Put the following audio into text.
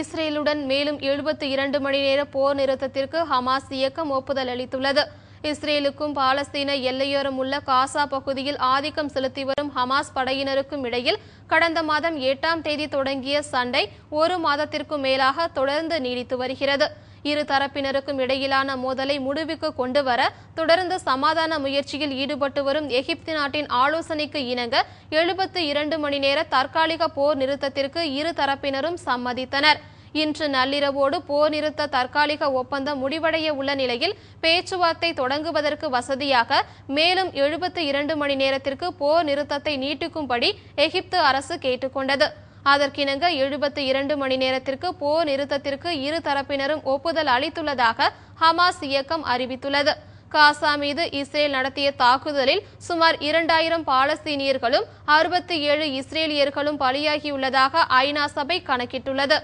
இஸ்ரேலுடன் மேலும் எழுபத்தி இரண்டு மணி நேர போர் நிறுத்தத்திற்கு ஹமாஸ் இயக்கம் ஒப்புதல் அளித்துள்ளது இஸ்ரேலுக்கும் பாலஸ்தீன எல்லையோரம் உள்ள காசா பகுதியில் ஆதிக்கம் செலுத்தி வரும் ஹமாஸ் படையினருக்கும் இடையில் கடந்த மாதம் எட்டாம் தேதி தொடங்கிய சண்டை ஒரு மாதத்திற்கும் மேலாக தொடர்ந்து நீடித்து வருகிறது இரு தரப்பினருக்கும் இடையிலான மோதலை முடிவுக்கு கொண்டுவர தொடர்ந்து சமாதான முயற்சியில் ஈடுபட்டு வரும் எகிப்து நாட்டின் ஆலோசனைக்கு இணங்க எழுபத்து இரண்டு மணி நேர தற்காலிக போர் நிறுத்தத்திற்கு இரு தரப்பினரும் சம்மதித்தனர் இன்று நள்ளிரவோடு போர் நிறுத்த தற்காலிக ஒப்பந்தம் முடிவடைய உள்ள நிலையில் பேச்சுவார்த்தை தொடங்குவதற்கு வசதியாக மேலும் எழுபத்து இரண்டு மணி நேரத்திற்கு போர் நிறுத்தத்தை நீட்டிக்கும்படி எகிப்து அரசு கேட்டுக்கொண்டது அதற்கிணங்க எழுபத்தி இரண்டு மணி நேரத்திற்கு போர் நிறுத்தத்திற்கு இரு தரப்பினரும் ஒப்புதல் அளித்துள்ளதாக ஹமாஸ் இயக்கம் அறிவித்துள்ளது காசா மீது இஸ்ரேல் நடத்திய தாக்குதலில் சுமார் இரண்டாயிரம் பாலஸ்தீனியர்களும் அறுபத்தி ஏழு இஸ்ரேலியர்களும் பலியாகியுள்ளதாக ஐநா சபை கணக்கிட்டுள்ளது